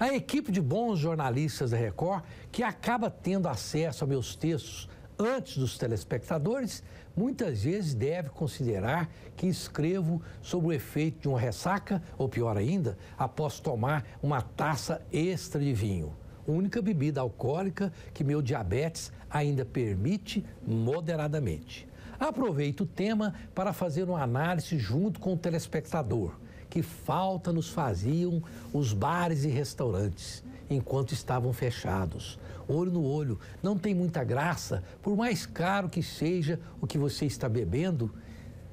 A equipe de bons jornalistas da Record, que acaba tendo acesso a meus textos antes dos telespectadores, muitas vezes deve considerar que escrevo sobre o efeito de uma ressaca, ou pior ainda, após tomar uma taça extra de vinho. Única bebida alcoólica que meu diabetes ainda permite moderadamente. Aproveito o tema para fazer uma análise junto com o telespectador que falta nos faziam os bares e restaurantes enquanto estavam fechados. Olho no olho, não tem muita graça, por mais caro que seja o que você está bebendo,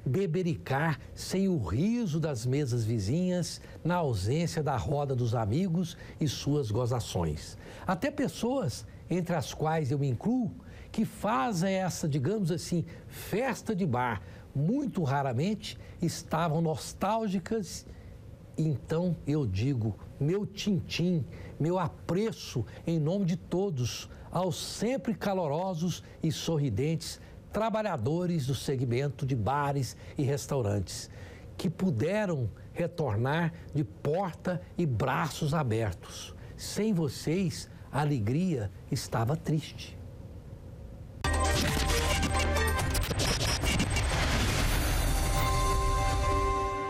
bebericar sem o riso das mesas vizinhas, na ausência da roda dos amigos e suas gozações. Até pessoas, entre as quais eu me incluo, que faz é essa, digamos assim, festa de bar, muito raramente estavam nostálgicas. Então eu digo, meu tintim, meu apreço em nome de todos, aos sempre calorosos e sorridentes trabalhadores do segmento de bares e restaurantes, que puderam retornar de porta e braços abertos. Sem vocês, a alegria estava triste.